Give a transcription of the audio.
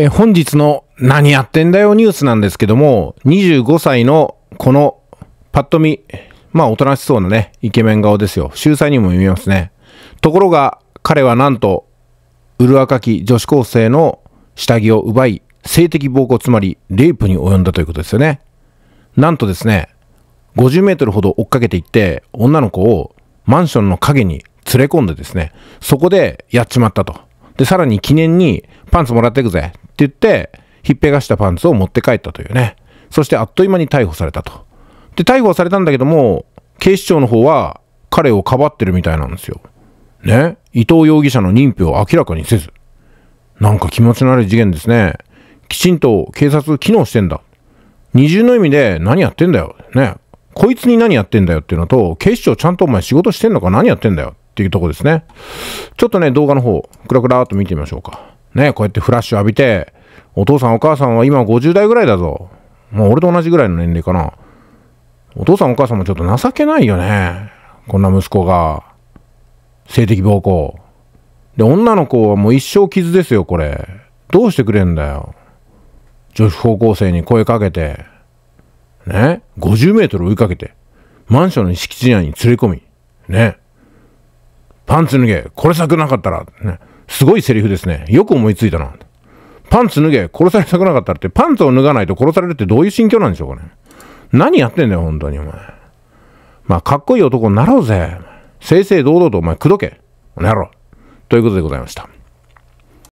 え本日の何やってんだよニュースなんですけども、25歳のこのパッと見、まあおとなしそうなね、イケメン顔ですよ。秀才にも見えますね。ところが彼はなんと、麗かき女子高生の下着を奪い、性的暴行つまりレイプに及んだということですよね。なんとですね、50メートルほど追っかけていって、女の子をマンションの陰に連れ込んでですね、そこでやっちまったと。で、さらに記念にパンツもらっていくぜ言って、ひっぺがしたパンツを持って帰ったというね。そしてあっという間に逮捕されたと。で、逮捕されたんだけども、警視庁の方は彼をかばってるみたいなんですよ。ね。伊藤容疑者の認否を明らかにせず。なんか気持ちの悪い事件ですね。きちんと警察機能してんだ。二重の意味で何やってんだよ。ね。こいつに何やってんだよっていうのと、警視庁ちゃんとお前仕事してんのか何やってんだよっていうとこですね。ちょっとね、動画の方、くらくらっと見てみましょうか。ね、こうやってフラッシュ浴びて、お父さんお母さんは今50代ぐらいだぞ。もう俺と同じぐらいの年齢かな。お父さんお母さんもちょっと情けないよね。こんな息子が。性的暴行。で、女の子はもう一生傷ですよ、これ。どうしてくれんだよ。女子高校生に声かけて、ね、50メートル追いかけて、マンションの敷地内に連れ込み、ね、パンツ脱げ、これ咲くなかったら、ね、すごいセリフですね。よく思いついたな。パンツ脱げ、殺されたくなかったって、パンツを脱がないと殺されるってどういう心境なんでしょうかね。何やってんだよ、本当に、お前。まあ、かっこいい男になろうぜ。正々堂々と、お前、口説け。おの野郎。ということでございました。